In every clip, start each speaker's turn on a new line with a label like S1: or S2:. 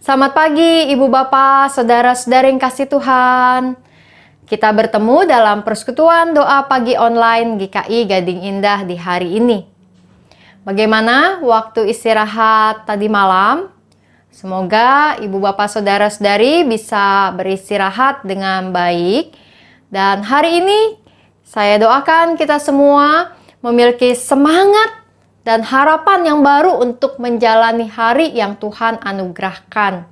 S1: Selamat pagi Ibu Bapak, Saudara-saudari yang kasih Tuhan. Kita bertemu dalam persekutuan doa pagi online GKI Gading Indah di hari ini. Bagaimana waktu istirahat tadi malam? Semoga Ibu Bapak Saudara-saudari bisa beristirahat dengan baik. Dan hari ini saya doakan kita semua memiliki semangat dan harapan yang baru untuk menjalani hari yang Tuhan anugerahkan.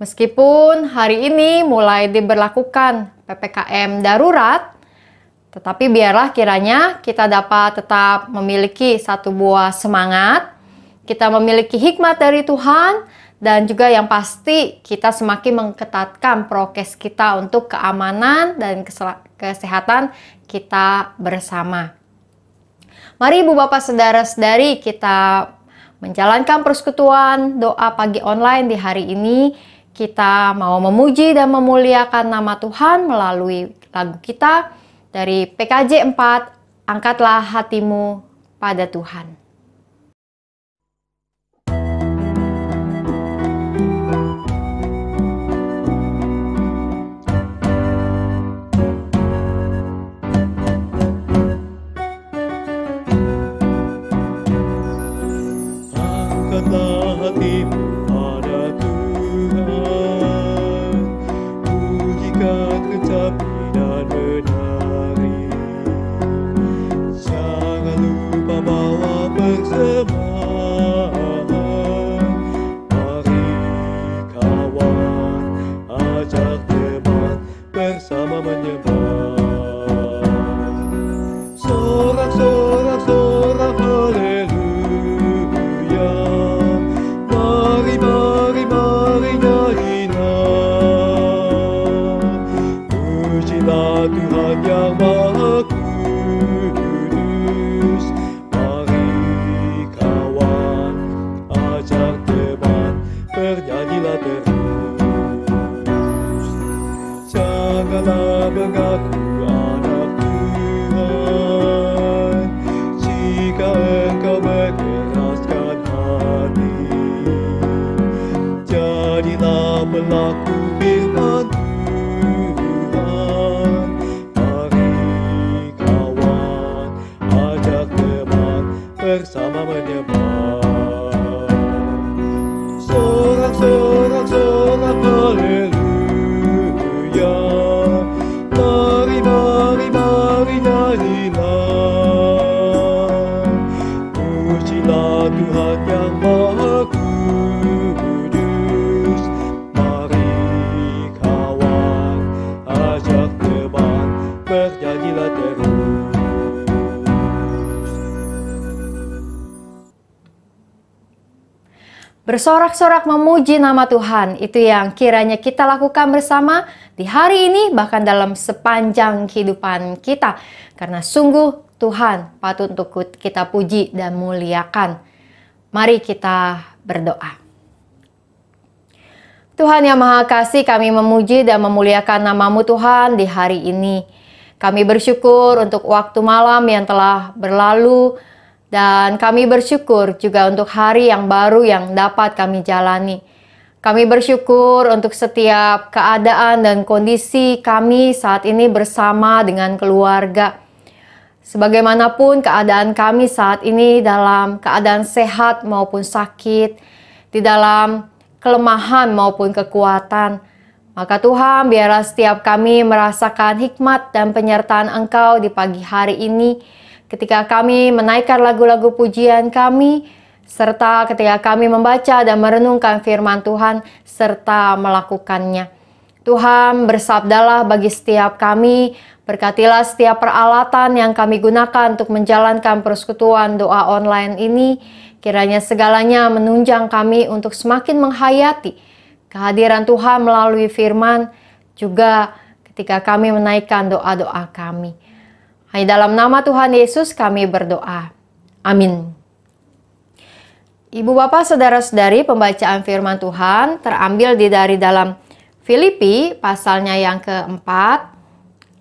S1: Meskipun hari ini mulai diberlakukan PPKM darurat, tetapi biarlah kiranya kita dapat tetap memiliki satu buah semangat, kita memiliki hikmat dari Tuhan, dan juga yang pasti kita semakin mengketatkan prokes kita untuk keamanan dan kesehatan kita bersama. Mari Ibu Bapak Saudara-saudari kita menjalankan persekutuan doa pagi online di hari ini. Kita mau memuji dan memuliakan nama Tuhan melalui lagu kita dari PKJ 4, Angkatlah Hatimu pada Tuhan. bersorak-sorak memuji nama Tuhan. Itu yang kiranya kita lakukan bersama di hari ini bahkan dalam sepanjang kehidupan kita. Karena sungguh Tuhan patut untuk kita puji dan muliakan. Mari kita berdoa. Tuhan yang Maha Kasih, kami memuji dan memuliakan namamu Tuhan di hari ini. Kami bersyukur untuk waktu malam yang telah berlalu, dan kami bersyukur juga untuk hari yang baru yang dapat kami jalani. Kami bersyukur untuk setiap keadaan dan kondisi kami saat ini bersama dengan keluarga. Sebagaimanapun keadaan kami saat ini dalam keadaan sehat maupun sakit, di dalam kelemahan maupun kekuatan, maka Tuhan biarlah setiap kami merasakan hikmat dan penyertaan Engkau di pagi hari ini ketika kami menaikkan lagu-lagu pujian kami, serta ketika kami membaca dan merenungkan firman Tuhan serta melakukannya. Tuhan bersabdalah bagi setiap kami, berkatilah setiap peralatan yang kami gunakan untuk menjalankan persekutuan doa online ini, kiranya segalanya menunjang kami untuk semakin menghayati kehadiran Tuhan melalui firman, juga ketika kami menaikkan doa-doa kami. Hanya dalam nama Tuhan Yesus kami berdoa. Amin. Ibu bapak saudara-saudari pembacaan firman Tuhan terambil di dari dalam Filipi pasalnya yang keempat,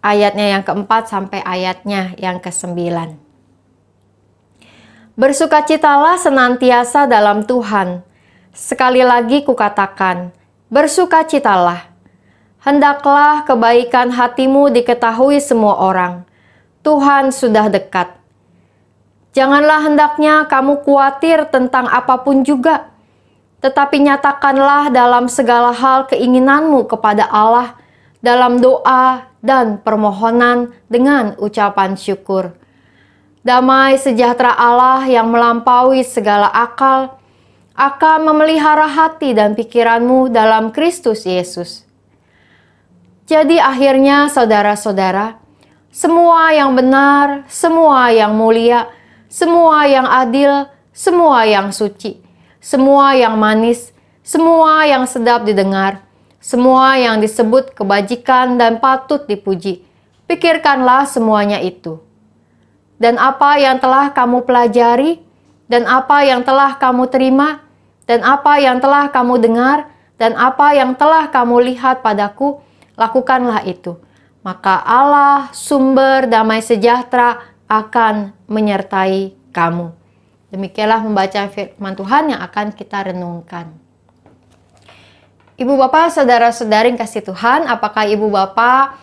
S1: ayatnya yang keempat sampai ayatnya yang kesembilan. Bersukacitalah senantiasa dalam Tuhan. Sekali lagi kukatakan, bersukacitalah. Hendaklah kebaikan hatimu diketahui semua orang. Tuhan sudah dekat. Janganlah hendaknya kamu khawatir tentang apapun juga, tetapi nyatakanlah dalam segala hal keinginanmu kepada Allah dalam doa dan permohonan dengan ucapan syukur. Damai sejahtera Allah yang melampaui segala akal akan memelihara hati dan pikiranmu dalam Kristus Yesus. Jadi, akhirnya, saudara-saudara, semua yang benar, semua yang mulia, semua yang adil, semua yang suci, semua yang manis, semua yang sedap didengar, semua yang disebut kebajikan dan patut dipuji. Pikirkanlah semuanya itu. Dan apa yang telah kamu pelajari, dan apa yang telah kamu terima, dan apa yang telah kamu dengar, dan apa yang telah kamu lihat padaku, lakukanlah itu.' maka Allah, sumber damai sejahtera, akan menyertai kamu. Demikianlah membaca firman Tuhan yang akan kita renungkan. Ibu bapak, saudara-saudari kasih Tuhan, apakah ibu bapak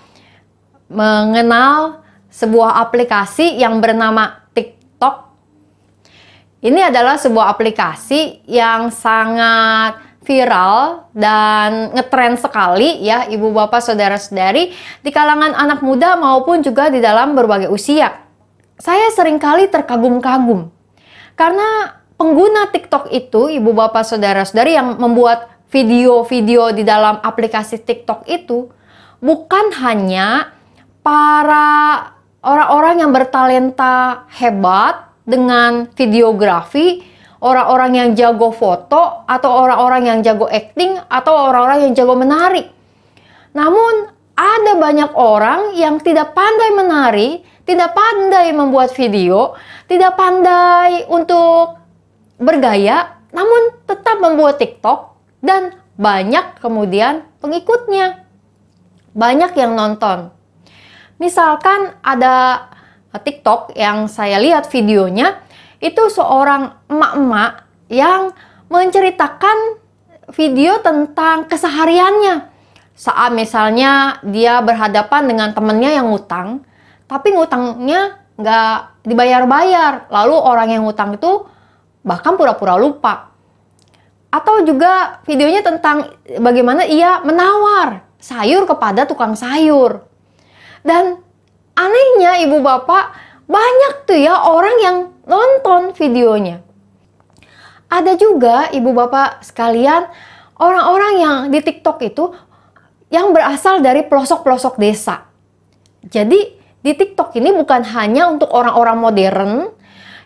S1: mengenal sebuah aplikasi yang bernama TikTok? Ini adalah sebuah aplikasi yang sangat viral dan ngetren sekali ya ibu bapak saudara-saudari di kalangan anak muda maupun juga di dalam berbagai usia. Saya sering kali terkagum-kagum karena pengguna TikTok itu ibu bapak saudara-saudari yang membuat video-video di dalam aplikasi TikTok itu bukan hanya para orang-orang yang bertalenta hebat dengan videografi orang-orang yang jago foto atau orang-orang yang jago acting atau orang-orang yang jago menari. Namun ada banyak orang yang tidak pandai menari, tidak pandai membuat video, tidak pandai untuk bergaya, namun tetap membuat TikTok dan banyak kemudian pengikutnya. Banyak yang nonton. Misalkan ada TikTok yang saya lihat videonya, itu seorang emak-emak yang menceritakan video tentang kesehariannya. Saat misalnya dia berhadapan dengan temennya yang ngutang, tapi ngutangnya nggak dibayar-bayar. Lalu orang yang ngutang itu bahkan pura-pura lupa. Atau juga videonya tentang bagaimana ia menawar sayur kepada tukang sayur. Dan anehnya ibu bapak banyak tuh ya orang yang nonton videonya. Ada juga ibu bapak sekalian orang-orang yang di TikTok itu yang berasal dari pelosok-pelosok desa. Jadi di TikTok ini bukan hanya untuk orang-orang modern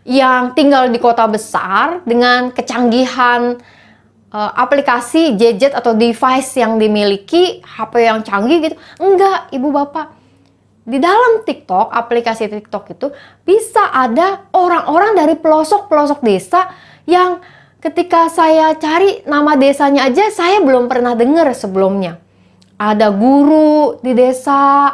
S1: yang tinggal di kota besar dengan kecanggihan eh, aplikasi gadget atau device yang dimiliki, HP yang canggih gitu. Enggak, ibu bapak di dalam TikTok, aplikasi TikTok itu bisa ada orang-orang dari pelosok-pelosok desa yang ketika saya cari nama desanya aja saya belum pernah dengar sebelumnya. Ada guru di desa,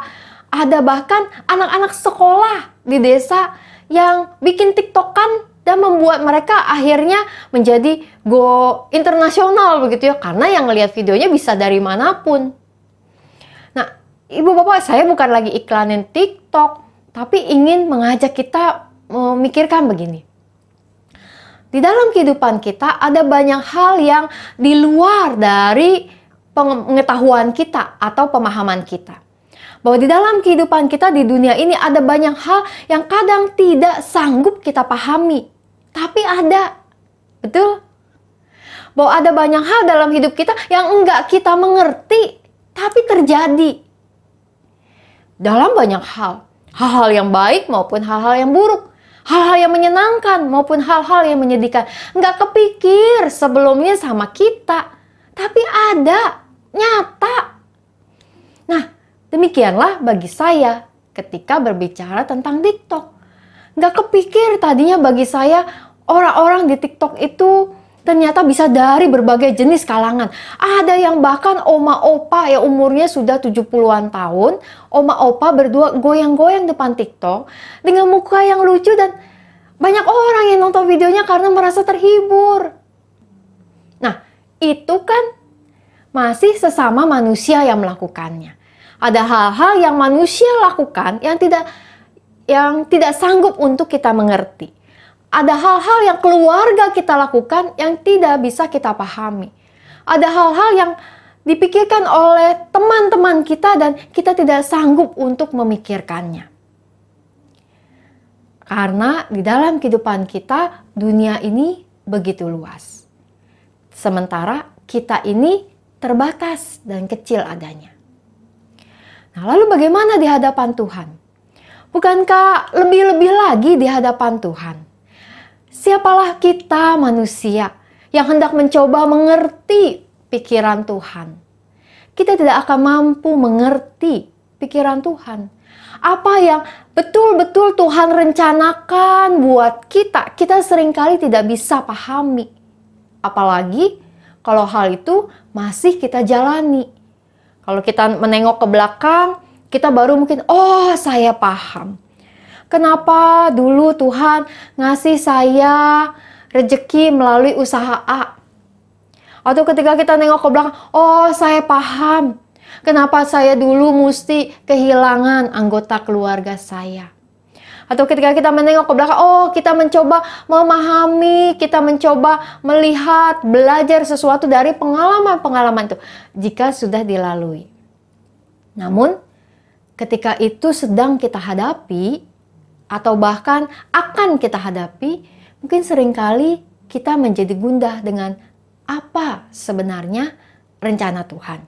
S1: ada bahkan anak-anak sekolah di desa yang bikin TikTokan dan membuat mereka akhirnya menjadi go internasional begitu ya karena yang ngelihat videonya bisa dari manapun. Ibu bapak, saya bukan lagi iklanin TikTok, tapi ingin mengajak kita memikirkan begini. Di dalam kehidupan kita ada banyak hal yang di luar dari pengetahuan kita atau pemahaman kita. Bahwa di dalam kehidupan kita di dunia ini ada banyak hal yang kadang tidak sanggup kita pahami. Tapi ada. Betul? Bahwa ada banyak hal dalam hidup kita yang enggak kita mengerti, tapi terjadi dalam banyak hal. Hal-hal yang baik maupun hal-hal yang buruk. Hal-hal yang menyenangkan maupun hal-hal yang menyedihkan. Nggak kepikir sebelumnya sama kita. Tapi ada, nyata. Nah, demikianlah bagi saya ketika berbicara tentang TikTok. Nggak kepikir tadinya bagi saya orang-orang di TikTok itu ternyata bisa dari berbagai jenis kalangan. Ada yang bahkan oma opa ya umurnya sudah 70-an tahun, oma opa berdua goyang-goyang depan TikTok dengan muka yang lucu dan banyak orang yang nonton videonya karena merasa terhibur. Nah, itu kan masih sesama manusia yang melakukannya. Ada hal-hal yang manusia lakukan yang tidak yang tidak sanggup untuk kita mengerti. Ada hal-hal yang keluarga kita lakukan yang tidak bisa kita pahami. Ada hal-hal yang dipikirkan oleh teman-teman kita dan kita tidak sanggup untuk memikirkannya. Karena di dalam kehidupan kita dunia ini begitu luas. Sementara kita ini terbatas dan kecil adanya. Nah, lalu bagaimana di hadapan Tuhan? Bukankah lebih-lebih lagi di hadapan Tuhan? Siapalah kita manusia yang hendak mencoba mengerti pikiran Tuhan? Kita tidak akan mampu mengerti pikiran Tuhan. Apa yang betul-betul Tuhan rencanakan buat kita, kita seringkali tidak bisa pahami. Apalagi kalau hal itu masih kita jalani. Kalau kita menengok ke belakang, kita baru mungkin, oh saya paham. Kenapa dulu Tuhan ngasih saya rejeki melalui usaha A? Atau ketika kita nengok ke belakang, oh saya paham. Kenapa saya dulu mesti kehilangan anggota keluarga saya? Atau ketika kita menengok ke belakang, oh kita mencoba memahami, kita mencoba melihat, belajar sesuatu dari pengalaman-pengalaman itu jika sudah dilalui. Namun ketika itu sedang kita hadapi, atau bahkan akan kita hadapi, mungkin seringkali kita menjadi gundah dengan apa sebenarnya rencana Tuhan.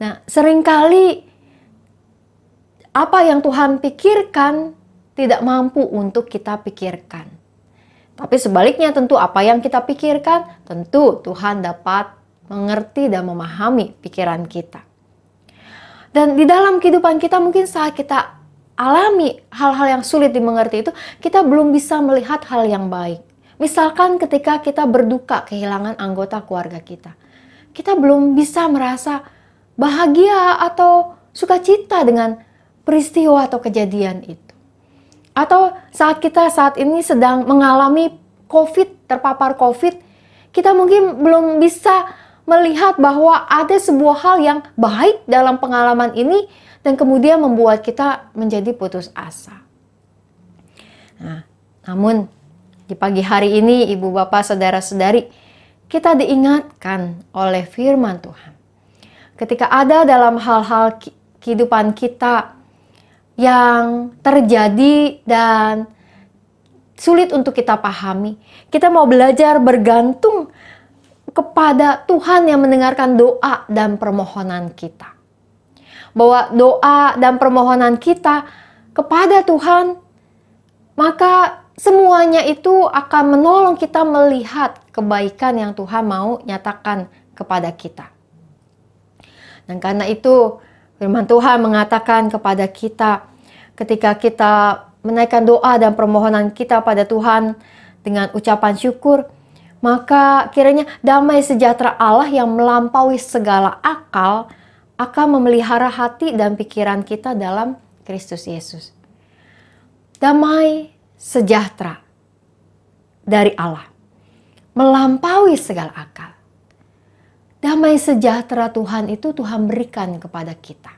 S1: Nah, seringkali apa yang Tuhan pikirkan tidak mampu untuk kita pikirkan. Tapi sebaliknya tentu apa yang kita pikirkan, tentu Tuhan dapat mengerti dan memahami pikiran kita. Dan di dalam kehidupan kita mungkin saat kita alami, hal-hal yang sulit dimengerti itu, kita belum bisa melihat hal yang baik. Misalkan ketika kita berduka kehilangan anggota keluarga kita, kita belum bisa merasa bahagia atau sukacita dengan peristiwa atau kejadian itu. Atau saat kita saat ini sedang mengalami COVID, terpapar COVID, kita mungkin belum bisa melihat bahwa ada sebuah hal yang baik dalam pengalaman ini dan kemudian membuat kita menjadi putus asa. Nah, namun di pagi hari ini Ibu Bapak saudara-saudari kita diingatkan oleh firman Tuhan. Ketika ada dalam hal-hal kehidupan kita yang terjadi dan sulit untuk kita pahami, kita mau belajar bergantung kepada Tuhan yang mendengarkan doa dan permohonan kita bahwa doa dan permohonan kita kepada Tuhan, maka semuanya itu akan menolong kita melihat kebaikan yang Tuhan mau nyatakan kepada kita. Dan karena itu, firman Tuhan mengatakan kepada kita, ketika kita menaikkan doa dan permohonan kita pada Tuhan dengan ucapan syukur, maka kiranya damai sejahtera Allah yang melampaui segala akal akan memelihara hati dan pikiran kita dalam Kristus Yesus. Damai sejahtera dari Allah melampaui segala akal. Damai sejahtera Tuhan itu Tuhan berikan kepada kita.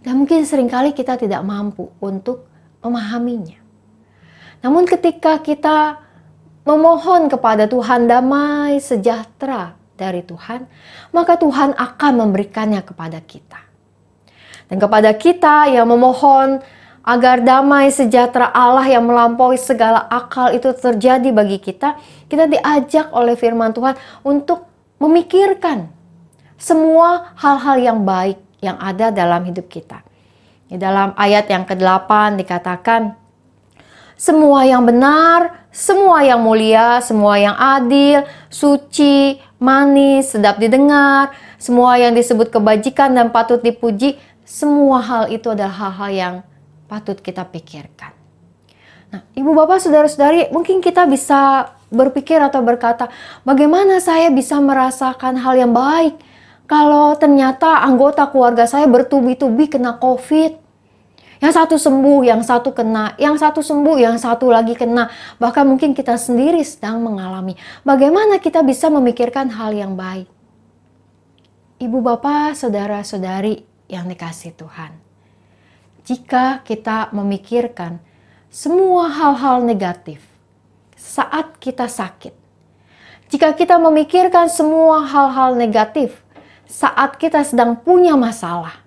S1: Dan mungkin seringkali kita tidak mampu untuk memahaminya. Namun ketika kita memohon kepada Tuhan damai sejahtera dari Tuhan, maka Tuhan akan memberikannya kepada kita. Dan kepada kita yang memohon agar damai sejahtera Allah yang melampaui segala akal itu terjadi bagi kita, kita diajak oleh firman Tuhan untuk memikirkan semua hal-hal yang baik yang ada dalam hidup kita. Di dalam ayat yang ke-8 dikatakan, semua yang benar, semua yang mulia, semua yang adil, suci, manis, sedap didengar, semua yang disebut kebajikan dan patut dipuji, semua hal itu adalah hal-hal yang patut kita pikirkan. Nah, ibu bapak, saudara-saudari, mungkin kita bisa berpikir atau berkata, bagaimana saya bisa merasakan hal yang baik kalau ternyata anggota keluarga saya bertubi-tubi kena COVID? Yang satu sembuh, yang satu kena, yang satu sembuh, yang satu lagi kena. Bahkan mungkin kita sendiri sedang mengalami. Bagaimana kita bisa memikirkan hal yang baik? Ibu bapak, saudara-saudari yang dikasih Tuhan. Jika kita memikirkan semua hal-hal negatif saat kita sakit, jika kita memikirkan semua hal-hal negatif saat kita sedang punya masalah,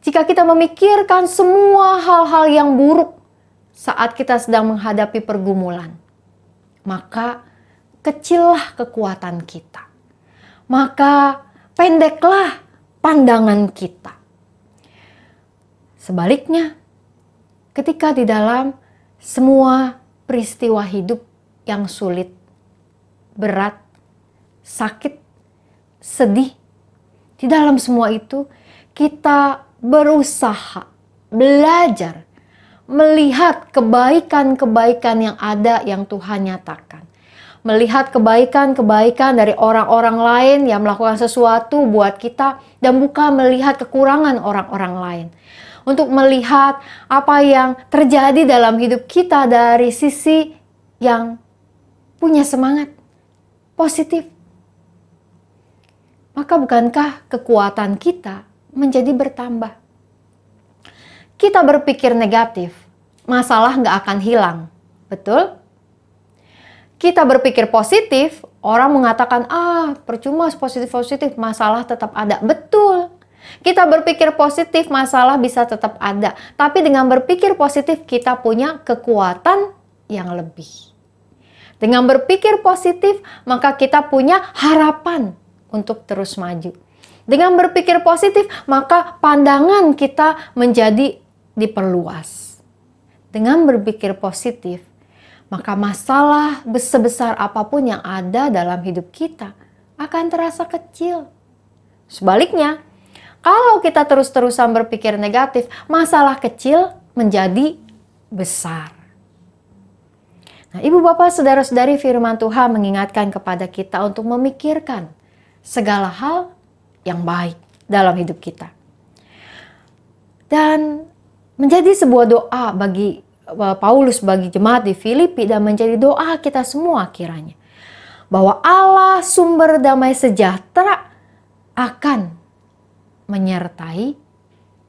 S1: jika kita memikirkan semua hal-hal yang buruk saat kita sedang menghadapi pergumulan, maka kecillah kekuatan kita. Maka pendeklah pandangan kita. Sebaliknya, ketika di dalam semua peristiwa hidup yang sulit, berat, sakit, sedih, di dalam semua itu kita berusaha, belajar, melihat kebaikan-kebaikan yang ada yang Tuhan nyatakan. Melihat kebaikan-kebaikan dari orang-orang lain yang melakukan sesuatu buat kita dan bukan melihat kekurangan orang-orang lain. Untuk melihat apa yang terjadi dalam hidup kita dari sisi yang punya semangat positif. Maka bukankah kekuatan kita menjadi bertambah. Kita berpikir negatif, masalah nggak akan hilang. Betul? Kita berpikir positif, orang mengatakan, ah percuma positif-positif, masalah tetap ada. Betul. Kita berpikir positif, masalah bisa tetap ada. Tapi dengan berpikir positif, kita punya kekuatan yang lebih. Dengan berpikir positif, maka kita punya harapan untuk terus maju. Dengan berpikir positif, maka pandangan kita menjadi diperluas. Dengan berpikir positif, maka masalah sebesar apapun yang ada dalam hidup kita akan terasa kecil. Sebaliknya, kalau kita terus-terusan berpikir negatif, masalah kecil menjadi besar. Nah, Ibu Bapak, Saudara-saudari firman Tuhan mengingatkan kepada kita untuk memikirkan segala hal yang baik dalam hidup kita. Dan menjadi sebuah doa bagi e, Paulus bagi jemaat di Filipi dan menjadi doa kita semua kiranya. Bahwa Allah sumber damai sejahtera akan menyertai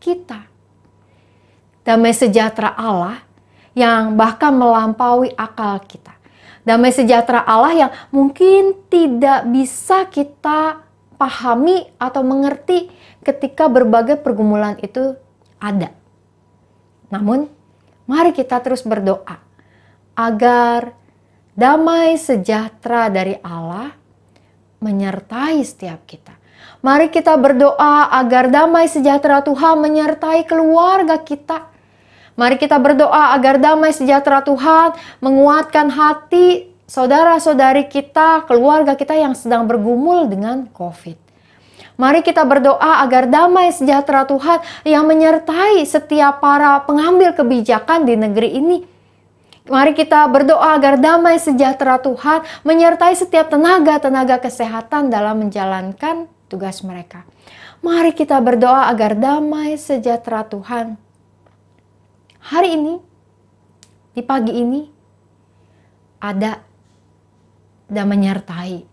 S1: kita. Damai sejahtera Allah yang bahkan melampaui akal kita. Damai sejahtera Allah yang mungkin tidak bisa kita pahami atau mengerti ketika berbagai pergumulan itu ada. Namun, mari kita terus berdoa agar damai sejahtera dari Allah menyertai setiap kita. Mari kita berdoa agar damai sejahtera Tuhan menyertai keluarga kita. Mari kita berdoa agar damai sejahtera Tuhan menguatkan hati saudara-saudari kita, keluarga kita yang sedang bergumul dengan COVID. Mari kita berdoa agar damai sejahtera Tuhan yang menyertai setiap para pengambil kebijakan di negeri ini. Mari kita berdoa agar damai sejahtera Tuhan menyertai setiap tenaga-tenaga kesehatan dalam menjalankan tugas mereka. Mari kita berdoa agar damai sejahtera Tuhan hari ini, di pagi ini, ada dan menyertai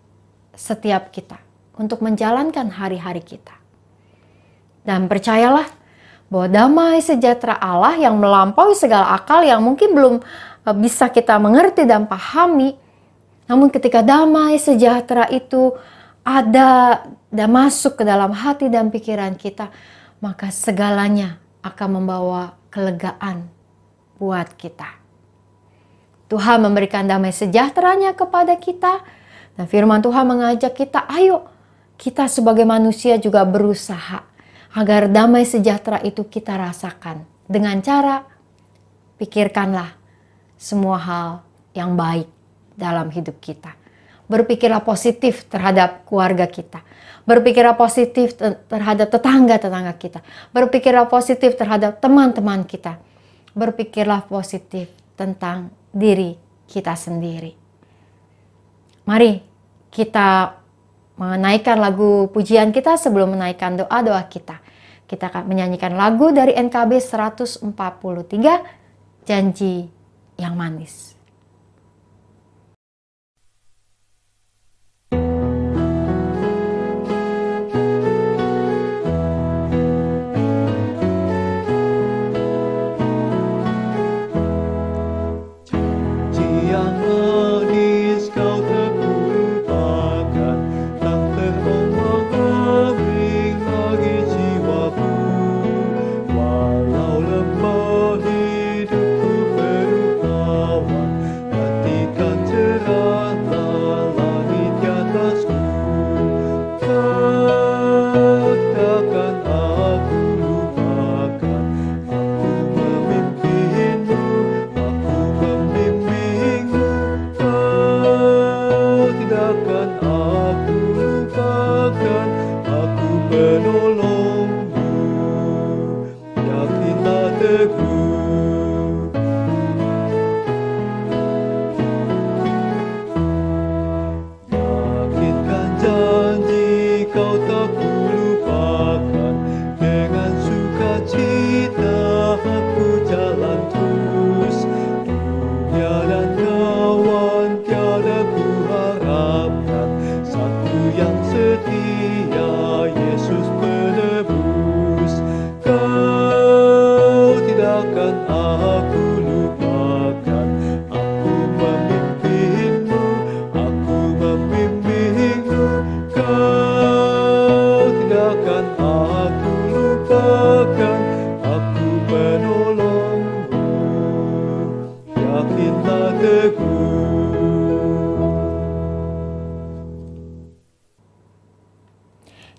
S1: setiap kita untuk menjalankan hari-hari kita. Dan percayalah bahwa damai sejahtera Allah yang melampaui segala akal yang mungkin belum eh, bisa kita mengerti dan pahami. Namun ketika damai sejahtera itu ada dan masuk ke dalam hati dan pikiran kita, maka segalanya akan membawa kelegaan buat kita. Tuhan memberikan damai sejahteranya kepada kita. Dan firman Tuhan mengajak kita, ayo kita sebagai manusia juga berusaha agar damai sejahtera itu kita rasakan. Dengan cara pikirkanlah semua hal yang baik dalam hidup kita. Berpikirlah positif terhadap keluarga kita. Berpikirlah positif terhadap tetangga-tetangga kita. Berpikirlah positif terhadap teman-teman kita. Berpikirlah positif tentang diri kita sendiri. Mari kita menaikkan lagu pujian kita sebelum menaikkan doa-doa kita. Kita akan menyanyikan lagu dari NKB 143, Janji yang Manis.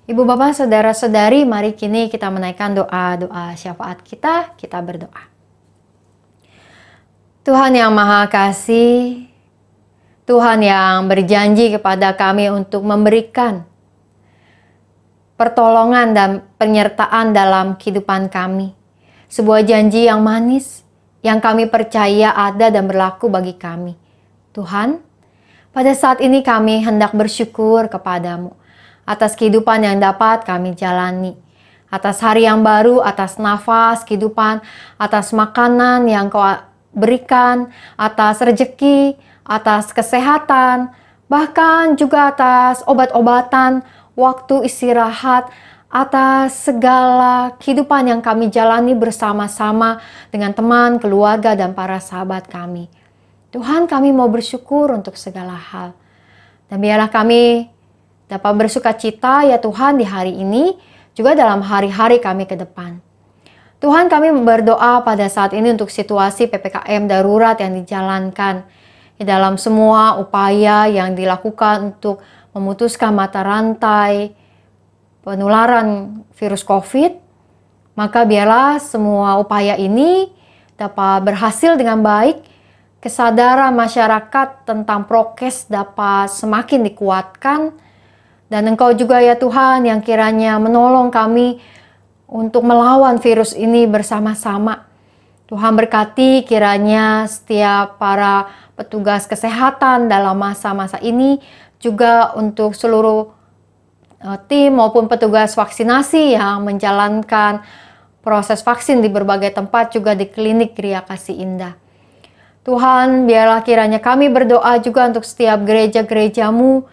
S1: Ibu bapak saudara saudari mari kini kita menaikkan doa-doa syafaat kita Kita berdoa Tuhan yang maha kasih Tuhan yang berjanji kepada kami untuk memberikan pertolongan dan penyertaan dalam kehidupan kami. Sebuah janji yang manis yang kami percaya ada dan berlaku bagi kami. Tuhan, pada saat ini kami hendak bersyukur kepadamu atas kehidupan yang dapat kami jalani atas hari yang baru, atas nafas, kehidupan, atas makanan yang kau berikan, atas rejeki, atas kesehatan, bahkan juga atas obat-obatan waktu istirahat, atas segala kehidupan yang kami jalani bersama-sama dengan teman, keluarga, dan para sahabat kami. Tuhan kami mau bersyukur untuk segala hal. Dan biarlah kami dapat bersuka cita ya Tuhan di hari ini, juga dalam hari-hari kami ke depan. Tuhan kami berdoa pada saat ini untuk situasi PPKM darurat yang dijalankan. Di dalam semua upaya yang dilakukan untuk memutuskan mata rantai penularan virus COVID, maka biarlah semua upaya ini dapat berhasil dengan baik, kesadaran masyarakat tentang prokes dapat semakin dikuatkan, dan Engkau juga ya Tuhan yang kiranya menolong kami untuk melawan virus ini bersama-sama. Tuhan berkati kiranya setiap para petugas kesehatan dalam masa-masa ini juga untuk seluruh eh, tim maupun petugas vaksinasi yang menjalankan proses vaksin di berbagai tempat juga di klinik Gria Kasih Indah. Tuhan, biarlah kiranya kami berdoa juga untuk setiap gereja-gerejamu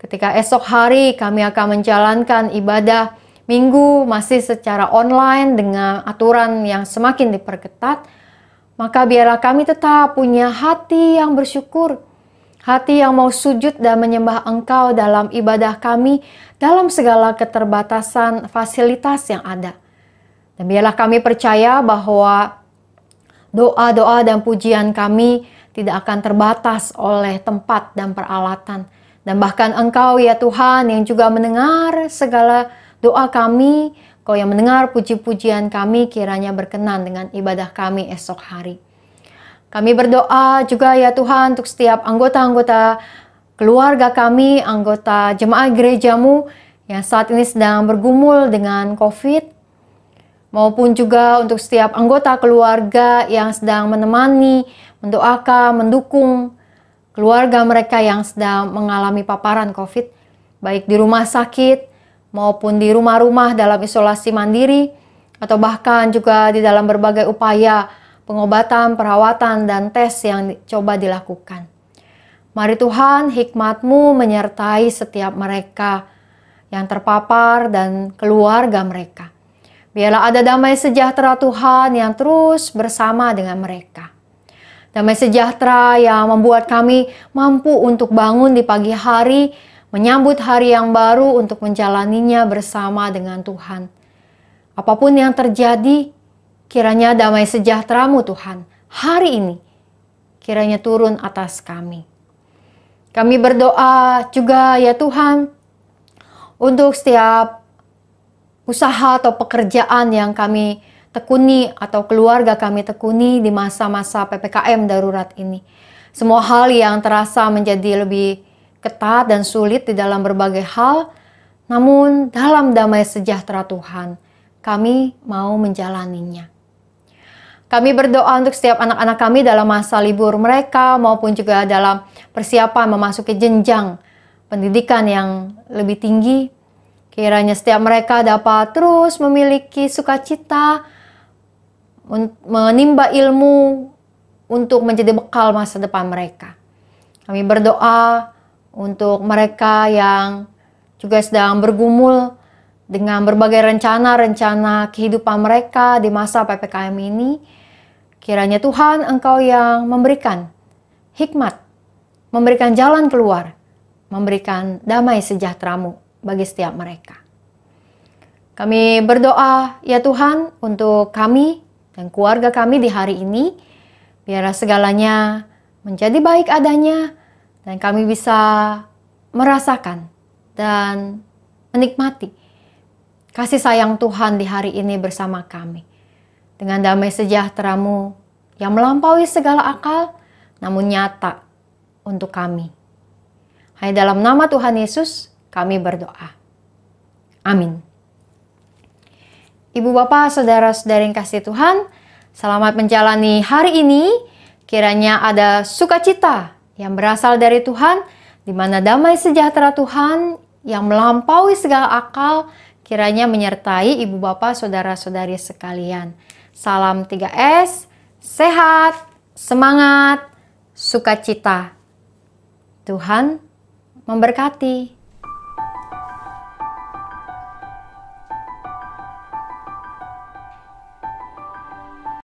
S1: ketika esok hari kami akan menjalankan ibadah minggu masih secara online dengan aturan yang semakin diperketat, maka biarlah kami tetap punya hati yang bersyukur hati yang mau sujud dan menyembah Engkau dalam ibadah kami dalam segala keterbatasan fasilitas yang ada. Dan biarlah kami percaya bahwa doa-doa dan pujian kami tidak akan terbatas oleh tempat dan peralatan. Dan bahkan Engkau ya Tuhan yang juga mendengar segala doa kami, Kau yang mendengar puji-pujian kami kiranya berkenan dengan ibadah kami esok hari. Kami berdoa juga ya Tuhan untuk setiap anggota-anggota keluarga kami, anggota jemaah gerejamu yang saat ini sedang bergumul dengan COVID, maupun juga untuk setiap anggota keluarga yang sedang menemani, mendoakan, mendukung keluarga mereka yang sedang mengalami paparan COVID, baik di rumah sakit maupun di rumah-rumah dalam isolasi mandiri, atau bahkan juga di dalam berbagai upaya pengobatan, perawatan, dan tes yang coba dilakukan. Mari Tuhan, hikmat-Mu menyertai setiap mereka yang terpapar dan keluarga mereka. Biarlah ada damai sejahtera Tuhan yang terus bersama dengan mereka. Damai sejahtera yang membuat kami mampu untuk bangun di pagi hari, menyambut hari yang baru untuk menjalaninya bersama dengan Tuhan. Apapun yang terjadi, Kiranya damai sejahteraMu Tuhan hari ini kiranya turun atas kami. Kami berdoa juga ya Tuhan untuk setiap usaha atau pekerjaan yang kami tekuni atau keluarga kami tekuni di masa-masa PPKM darurat ini. Semua hal yang terasa menjadi lebih ketat dan sulit di dalam berbagai hal, namun dalam damai sejahtera Tuhan, kami mau menjalaninya. Kami berdoa untuk setiap anak-anak kami dalam masa libur mereka maupun juga dalam persiapan memasuki jenjang pendidikan yang lebih tinggi. Kiranya setiap mereka dapat terus memiliki sukacita, menimba ilmu untuk menjadi bekal masa depan mereka. Kami berdoa untuk mereka yang juga sedang bergumul dengan berbagai rencana-rencana kehidupan mereka di masa PPKM ini Kiranya Tuhan Engkau yang memberikan hikmat, memberikan jalan keluar, memberikan damai sejahteramu bagi setiap mereka. Kami berdoa, ya Tuhan, untuk kami dan keluarga kami di hari ini, biar segalanya menjadi baik adanya, dan kami bisa merasakan dan menikmati kasih sayang Tuhan di hari ini bersama kami dengan damai sejahteramu yang melampaui segala akal, namun nyata untuk kami. Hanya dalam nama Tuhan Yesus kami berdoa. Amin. Ibu bapak, saudara-saudari yang kasih Tuhan, selamat menjalani hari ini. Kiranya ada sukacita yang berasal dari Tuhan, di mana damai sejahtera Tuhan yang melampaui segala akal kiranya menyertai ibu bapak, saudara-saudari sekalian. Salam 3S, sehat, semangat, sukacita. Tuhan memberkati.